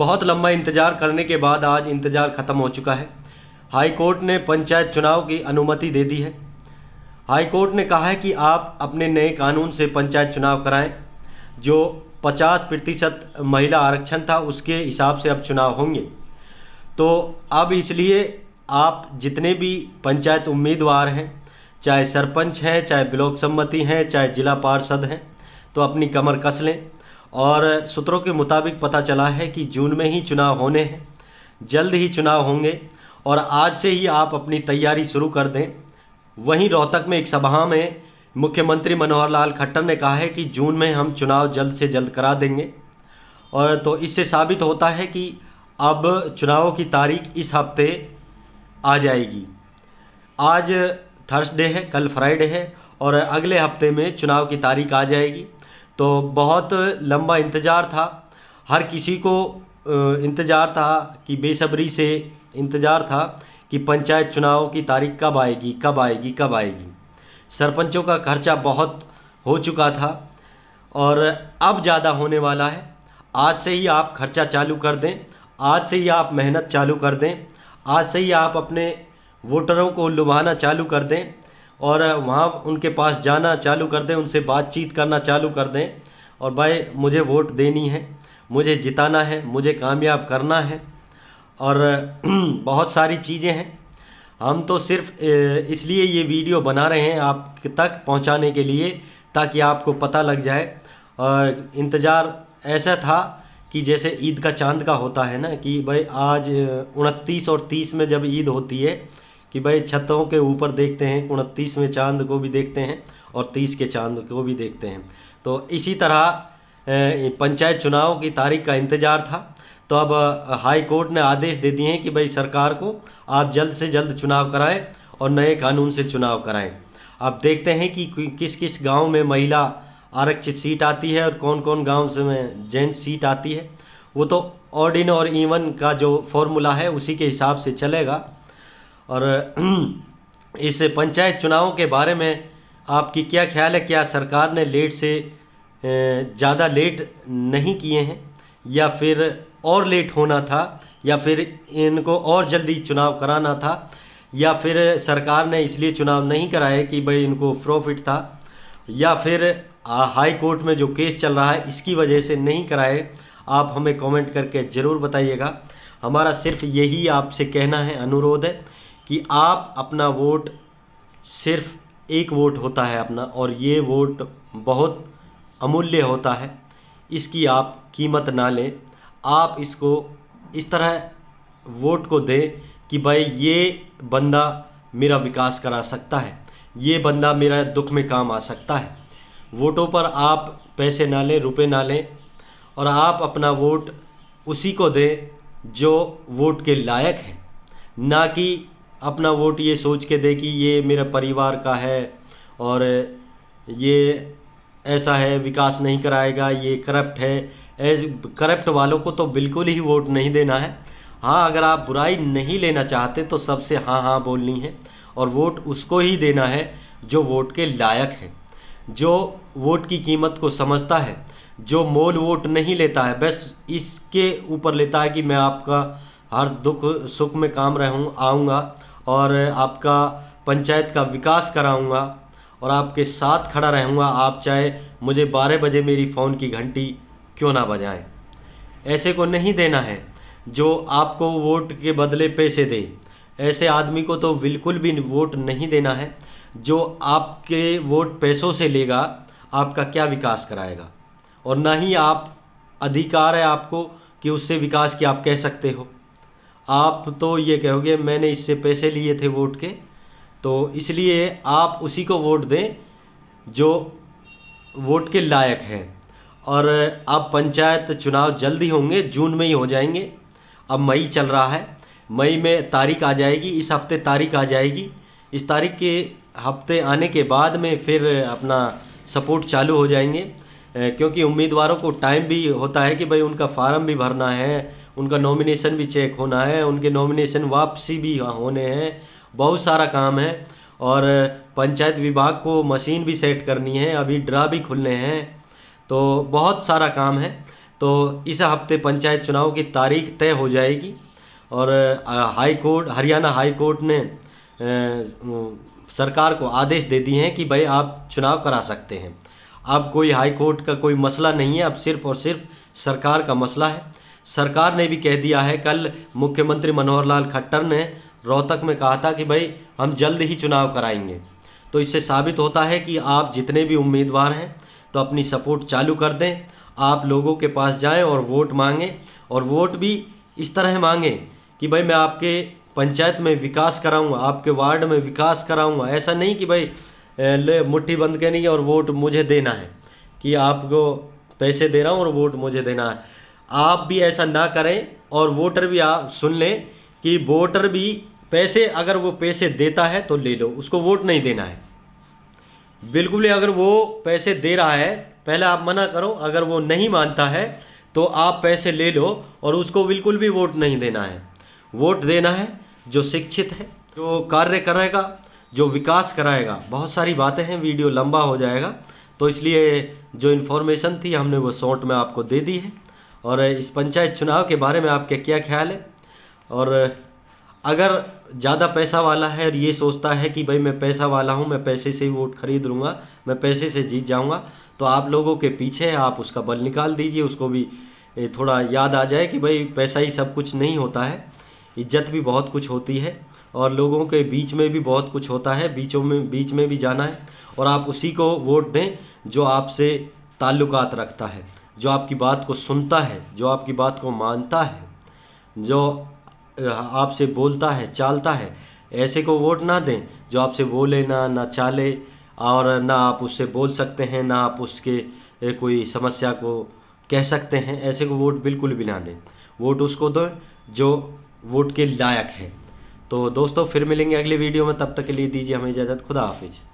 बहुत लंबा इंतजार करने के बाद आज इंतजार खत्म हो चुका है हाई कोर्ट ने पंचायत चुनाव की अनुमति दे दी है हाई कोर्ट ने कहा है कि आप अपने नए कानून से पंचायत चुनाव कराएं जो 50 प्रतिशत महिला आरक्षण था उसके हिसाब से अब चुनाव होंगे तो अब इसलिए आप जितने भी पंचायत उम्मीदवार हैं चाहे सरपंच हैं चाहे ब्लॉक सम्मति हैं चाहे ज़िला पार्षद हैं तो अपनी कमर कस लें और सूत्रों के मुताबिक पता चला है कि जून में ही चुनाव होने हैं जल्द ही चुनाव होंगे और आज से ही आप अपनी तैयारी शुरू कर दें वहीं रोहतक में एक सभा में मुख्यमंत्री मनोहर लाल खट्टर ने कहा है कि जून में हम चुनाव जल्द से जल्द करा देंगे और तो इससे साबित होता है कि अब चुनावों की तारीख इस हफ्ते आ जाएगी आज थर्सडे है कल फ्राइडे है और अगले हफ्ते में चुनाव की तारीख आ जाएगी तो बहुत लंबा इंतज़ार था हर किसी को इंतज़ार था कि बेसब्री से इंतज़ार था कि पंचायत चुनाव की तारीख कब आएगी कब आएगी कब आएगी सरपंचों का खर्चा बहुत हो चुका था और अब ज़्यादा होने वाला है आज से ही आप खर्चा चालू कर दें आज से ही आप मेहनत चालू कर दें आज से ही आप अपने वोटरों को लुभाना चालू कर दें और वहाँ उनके पास जाना चालू कर दें उनसे बातचीत करना चालू कर दें और भाई मुझे वोट देनी है मुझे जिताना है मुझे कामयाब करना है और बहुत सारी चीज़ें हैं हम तो सिर्फ इसलिए ये वीडियो बना रहे हैं आप तक पहुंचाने के लिए ताकि आपको पता लग जाए और इंतज़ार ऐसा था कि जैसे ईद का चांद का होता है ना कि भाई आज उनतीस और तीस में जब ईद होती है कि भाई छतों के ऊपर देखते हैं उनतीस में चांद को भी देखते हैं और तीस के चांद को भी देखते हैं तो इसी तरह पंचायत चुनाव की तारीख का इंतज़ार था तो अब हाई कोर्ट ने आदेश दे दिए हैं कि भाई सरकार को आप जल्द से जल्द चुनाव कराएं और नए कानून से चुनाव कराएं अब देखते हैं कि किस किस गांव में महिला आरक्षित सीट आती है और कौन कौन गांव से में जेंट्स सीट आती है वो तो ऑर्डिन और इवन का जो फॉर्मूला है उसी के हिसाब से चलेगा और इस पंचायत चुनाव के बारे में आपकी क्या ख्याल है क्या सरकार ने लेट से ज़्यादा लेट नहीं किए हैं या फिर और लेट होना था या फिर इनको और जल्दी चुनाव कराना था या फिर सरकार ने इसलिए चुनाव नहीं कराए कि भाई इनको प्रॉफिट था या फिर हाई कोर्ट में जो केस चल रहा है इसकी वजह से नहीं कराए आप हमें कमेंट करके ज़रूर बताइएगा हमारा सिर्फ यही आपसे कहना है अनुरोध है कि आप अपना वोट सिर्फ एक वोट होता है अपना और ये वोट बहुत अमूल्य होता है इसकी आप कीमत ना लें आप इसको इस तरह वोट को दें कि भाई ये बंदा मेरा विकास करा सकता है ये बंदा मेरा दुख में काम आ सकता है वोटों पर आप पैसे ना लें रुपए ना लें और आप अपना वोट उसी को दें जो वोट के लायक है ना कि अपना वोट ये सोच के दे कि ये मेरा परिवार का है और ये ऐसा है विकास नहीं कराएगा ये करप्ट है ऐसे करप्ट वालों को तो बिल्कुल ही वोट नहीं देना है हाँ अगर आप बुराई नहीं लेना चाहते तो सबसे हाँ हाँ बोलनी है और वोट उसको ही देना है जो वोट के लायक है जो वोट की कीमत को समझता है जो मोल वोट नहीं लेता है बस इसके ऊपर लेता है कि मैं आपका हर दुख सुख में काम रहूँ आऊँगा और आपका पंचायत का विकास कराऊंगा और आपके साथ खड़ा रहूंगा आप चाहे मुझे बारह बजे मेरी फ़ोन की घंटी क्यों ना बजाएं ऐसे को नहीं देना है जो आपको वोट के बदले पैसे दे ऐसे आदमी को तो बिल्कुल भी वोट नहीं देना है जो आपके वोट पैसों से लेगा आपका क्या विकास कराएगा और ना ही आप अधिकार है आपको कि उससे विकास की आप कह सकते हो आप तो ये कहोगे मैंने इससे पैसे लिए थे वोट के तो इसलिए आप उसी को वोट दें जो वोट के लायक हैं और अब पंचायत चुनाव जल्दी होंगे जून में ही हो जाएंगे अब मई चल रहा है मई में तारीख आ जाएगी इस हफ्ते तारीख आ जाएगी इस तारीख के हफ्ते आने के बाद में फिर अपना सपोर्ट चालू हो जाएंगे क्योंकि उम्मीदवारों को टाइम भी होता है कि भाई उनका फार्म भी भरना है उनका नॉमिनेशन भी चेक होना है उनके नॉमिनेशन वापसी भी होने हैं बहुत सारा काम है और पंचायत विभाग को मशीन भी सेट करनी है अभी ड्रा भी खुलने हैं तो बहुत सारा काम है तो इस हफ्ते पंचायत चुनाव की तारीख तय हो जाएगी और high court Haryana high court ने सरकार को आदेश दे दिए हैं कि भाई आप चुनाव करा सकते हैं अब कोई हाई कोर्ट का कोई मसला नहीं है अब सिर्फ और सिर्फ सरकार का मसला है सरकार ने भी कह दिया है कल मुख्यमंत्री मनोहर लाल खट्टर ने रोहतक में कहा था कि भाई हम जल्द ही चुनाव कराएंगे तो इससे साबित होता है कि आप जितने भी उम्मीदवार हैं तो अपनी सपोर्ट चालू कर दें आप लोगों के पास जाएं और वोट मांगें और वोट भी इस तरह मांगें कि भाई मैं आपके पंचायत में विकास कराऊंगा आपके वार्ड में विकास कराऊंगा ऐसा नहीं कि भाई ले मुट्ठी बंद के नहीं और वोट मुझे देना है कि आपको पैसे दे रहा हूँ और वोट मुझे देना है आप भी ऐसा ना करें और वोटर भी आप सुन लें कि वोटर भी पैसे अगर वो पैसे देता है तो ले लो उसको वोट नहीं देना है बिल्कुल अगर वो पैसे दे रहा है पहले आप मना करो अगर वो नहीं मानता है तो आप पैसे ले लो और उसको बिल्कुल भी वोट नहीं देना है वोट देना है जो शिक्षित है जो कार्य कराएगा जो विकास कराएगा बहुत सारी बातें हैं वीडियो लंबा हो जाएगा तो इसलिए जो इन्फॉर्मेशन थी हमने वो शॉर्ट में आपको दे दी है और इस पंचायत चुनाव के बारे में आपके क्या ख्याल है और अगर ज़्यादा पैसा वाला है और ये सोचता है कि भाई मैं पैसा वाला हूँ मैं पैसे से ही वोट खरीद लूँगा मैं पैसे से जीत जाऊँगा तो आप लोगों के पीछे आप उसका बल निकाल दीजिए उसको भी थोड़ा याद आ जाए कि भाई पैसा ही सब कुछ नहीं होता है इज्जत भी बहुत कुछ होती है और लोगों के बीच में भी बहुत कुछ होता है बीचों में बीच में भी जाना है और आप उसी को वोट दें जो आपसे ताल्लुकात रखता है जो आपकी बात को सुनता है जो आपकी बात को मानता है जो आपसे बोलता है चालता है ऐसे को वोट ना दें जो आपसे बोले ना ना चाले और ना आप उससे बोल सकते हैं ना आप उसके कोई समस्या को कह सकते हैं ऐसे को वोट बिल्कुल भी ना दें वोट उसको दो जो वोट के लायक है तो दोस्तों फिर मिलेंगे अगले वीडियो में तब तक के लिए दीजिए हमें इजाज़त खुदा हाफिज़